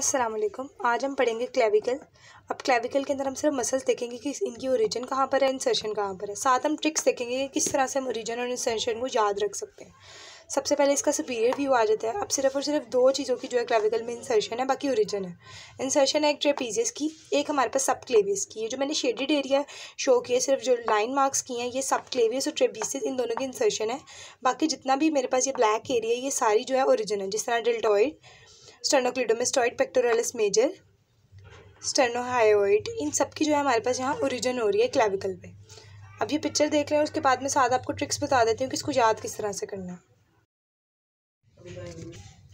अस्सलाम वालेकुम आज हम पढ़ेंगे क्लेविकल अब क्लेविकल के अंदर हम सिर्फ मसल्स देखेंगे कि इनकी ओरिजिन कहाँ पर है इंसर्शन कहाँ पर है साथ हम ट्रिक्स देखेंगे कि किस तरह से हम ओरिजिन और इंसर्शन को याद रख सकते हैं सबसे पहले इसका सुपीरियर व्यू आ जाता है अब सिर्फ और सिर्फ दो चीज़ों की जो है क्लेविकल में इंसर्शन है बाकी ओरिजिन है इंसर्शन है एक ट्रेपीजियस की एक हमारे पास सब क्लेवियस की ये जो मैंने शेडेड एरिया शो किए सिर्फ जो लाइन मार्क्स किए हैं ये सब क्लेवियस और ट्रेपीजियस इन दोनों की इंसर्शन है बाकी जितना भी मेरे पास ये ब्लैक एरिया है ये सारी जो है ओरिजिन है जिस तरह deltoid sternocleidomastoid pectoralis major sternohyoid इन सब की जो है हमारे पास यहाँ ओरिजिन हो रही है क्लेविकल पे अब ये पिक्चर देख रहे हैं उसके बाद में साथ आपको ट्रिक्स बता देती हूँ कि इसको याद किस तरह से करना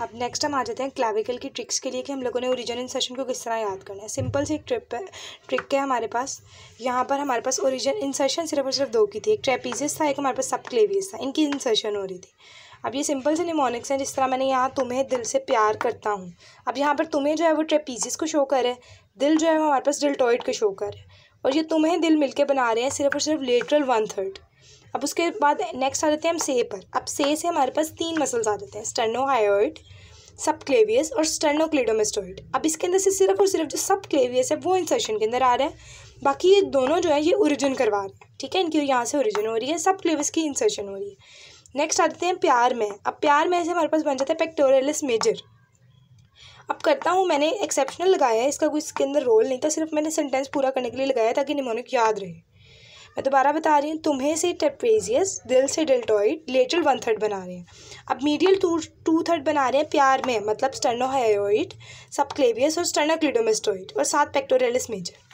अब नेक्स्ट हम आ जाते हैं क्लेविकल की ट्रिक्स के लिए कि हम लोगों ने ओरिजिन इंसर्शन को किस तरह याद करना है सिंपल सी एक ट्रिप है ट्रिक है हमारे पास यहाँ पर हमारे पास ओरिजिन इंसर्शन सिर्फ और सिर्फ दो की थी एक ट्रेपीजियस था एक हमारे पास सब क्लेवियस था इनकी इंसर्शन हो रही थी अब ये सिंपल से निमोनिक्स हैं जिस तरह मैंने यहाँ तुम्हें दिल से प्यार करता हूँ अब यहाँ पर तुम्हें जो है वो ट्रेपीजिस को शो करें दिल जो है वो हमारे पास डिल्टॉइड का शो करें और ये तुम्हें दिल मिल बना रहे हैं सिर्फ और सिर्फ लेटरल वन थर्ड अब उसके बाद नेक्स्ट आ जाते हैं हम से पर अब से से हमारे पास तीन मसल्स आ जाते हैं स्टर्नोहायोइड सबक्लेवियस और स्टर्नोक्लेडोमेस्टोइड अब इसके अंदर से सिर्फ और सिर्फ जो सबक्लेवियस है वो इंसर्शन के अंदर आ रहा है बाकी ये दोनों जो है ये ओरिजिन करवा रहे हैं ठीक है इनकी यहाँ से ओरिजिन हो रही है सबक्लेवियस की इंसर्शन हो रही है नेक्स्ट आ हैं प्यार में अब प्यार में ऐसे हमारे पास बन जाता है पेक्टोरियलिस मेजर अब करता हूँ मैंने एक्सेप्शनल लगाया है इसका कोई इसके अंदर रोल नहीं था सिर्फ मैंने सेंटेंस पूरा करने के लिए लगाया ताकि निमोनिक याद रहे मैं दोबारा बता रही हूँ तुम्हें से टेपेजियस दिल से डेल्टॉइड लेटल वन थर्ड बना रहे हैं अब मीडियल टू टू थर्ड बना रहे हैं प्यार में मतलब स्टर्नोहायोइड सबक्लेवियस और स्टर्नोक्लिडोमेस्टोइड और साथ पेक्टोरियलिस मेजर